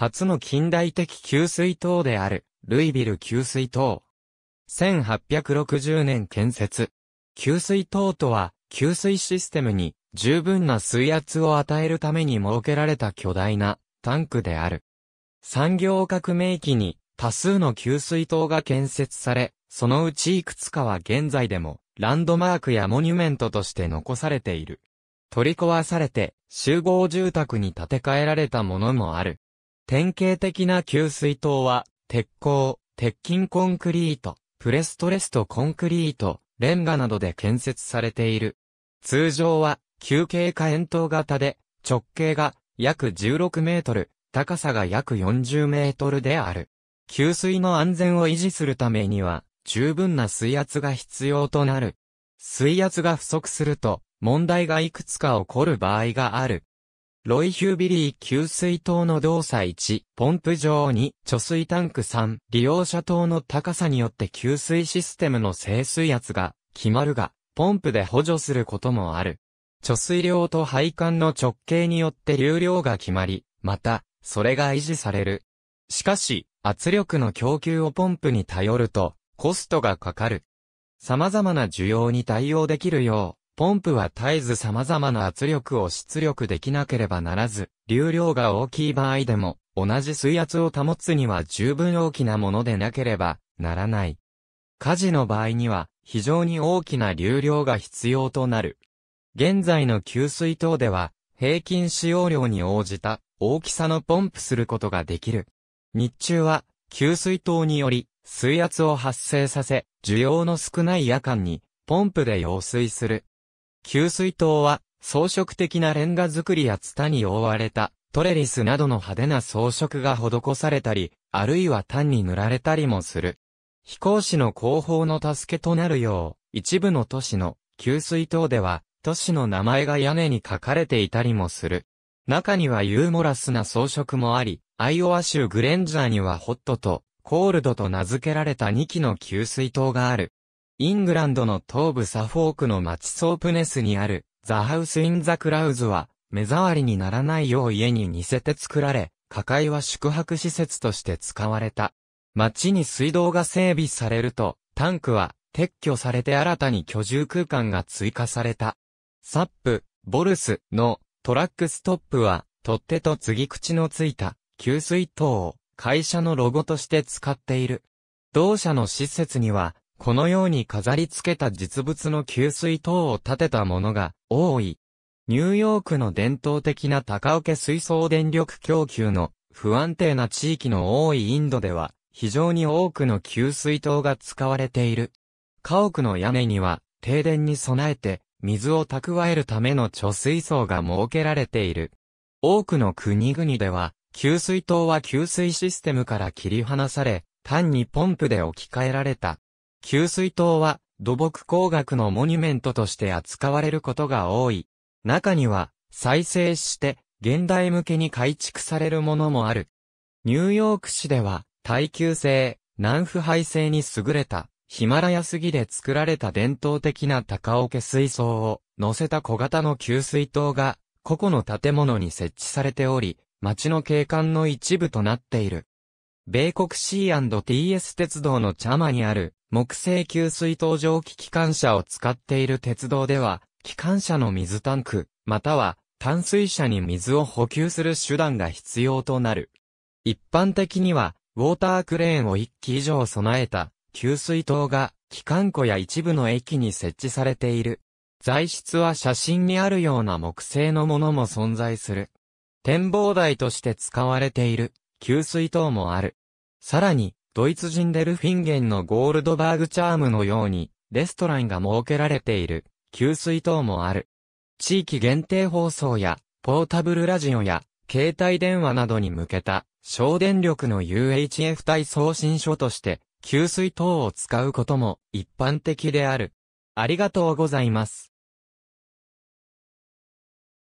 初の近代的給水塔である、ルイビル給水塔。1860年建設。給水塔とは、給水システムに十分な水圧を与えるために設けられた巨大なタンクである。産業革命期に多数の給水塔が建設され、そのうちいくつかは現在でもランドマークやモニュメントとして残されている。取り壊されて集合住宅に建て替えられたものもある。典型的な給水塔は、鉄鋼、鉄筋コンクリート、プレストレストコンクリート、レンガなどで建設されている。通常は、球形下円筒型で、直径が約16メートル、高さが約40メートルである。給水の安全を維持するためには、十分な水圧が必要となる。水圧が不足すると、問題がいくつか起こる場合がある。ロイヒュービリー給水塔の動作1、ポンプ場2、貯水タンク3、利用者塔の高さによって給水システムの静水圧が決まるが、ポンプで補助することもある。貯水量と配管の直径によって流量が決まり、また、それが維持される。しかし、圧力の供給をポンプに頼ると、コストがかかる。様々な需要に対応できるよう、ポンプは絶えず様々な圧力を出力できなければならず、流量が大きい場合でも、同じ水圧を保つには十分大きなものでなければならない。火事の場合には、非常に大きな流量が必要となる。現在の給水塔では、平均使用量に応じた大きさのポンプすることができる。日中は、給水塔により、水圧を発生させ、需要の少ない夜間に、ポンプで用水する給水塔は、装飾的なレンガ作りやツタに覆われた、トレリスなどの派手な装飾が施されたり、あるいは単に塗られたりもする。飛行士の後方の助けとなるよう、一部の都市の給水塔では、都市の名前が屋根に書かれていたりもする。中にはユーモラスな装飾もあり、アイオワ州グレンジャーにはホットとコールドと名付けられた2基の給水塔がある。イングランドの東部サフォークの町ソープネスにあるザ・ハウス・イン・ザ・クラウズは目障りにならないよう家に似せて作られ、下界は宿泊施設として使われた。町に水道が整備されると、タンクは撤去されて新たに居住空間が追加された。サップ、ボルスのトラックストップは、取っ手と継ぎ口のついた給水塔を会社のロゴとして使っている。同社の施設にはこのように飾り付けた実物の給水塔を建てたものが多い。ニューヨークの伝統的な高受け水槽電力供給の不安定な地域の多いインドでは非常に多くの給水塔が使われている。家屋の屋根には停電に備えて水を蓄えるための貯水槽が設けられている。多くの国々では給水塔は給水システムから切り離され、単にポンプで置き換えられた給水塔は土木工学のモニュメントとして扱われることが多い。中には再生して現代向けに改築されるものもある。ニューヨーク市では耐久性、南腐敗性に優れたヒマラヤ杉で作られた伝統的な高桶水槽を乗せた小型の給水塔が個々の建物に設置されており、街の景観の一部となっている。米国 C&TS 鉄道のチャマにある木製給水塔蒸気機関車を使っている鉄道では、機関車の水タンク、または淡水車に水を補給する手段が必要となる。一般的には、ウォータークレーンを1機以上備えた、給水塔が、機関庫や一部の駅に設置されている。材質は写真にあるような木製のものも存在する。展望台として使われている、給水塔もある。さらに、ドイツ人デルフィンゲンのゴールドバーグチャームのように、レストランが設けられている、給水塔もある。地域限定放送や、ポータブルラジオや、携帯電話などに向けた、省電力の UHF 対送信書として、給水塔を使うことも一般的である。ありがとうございます。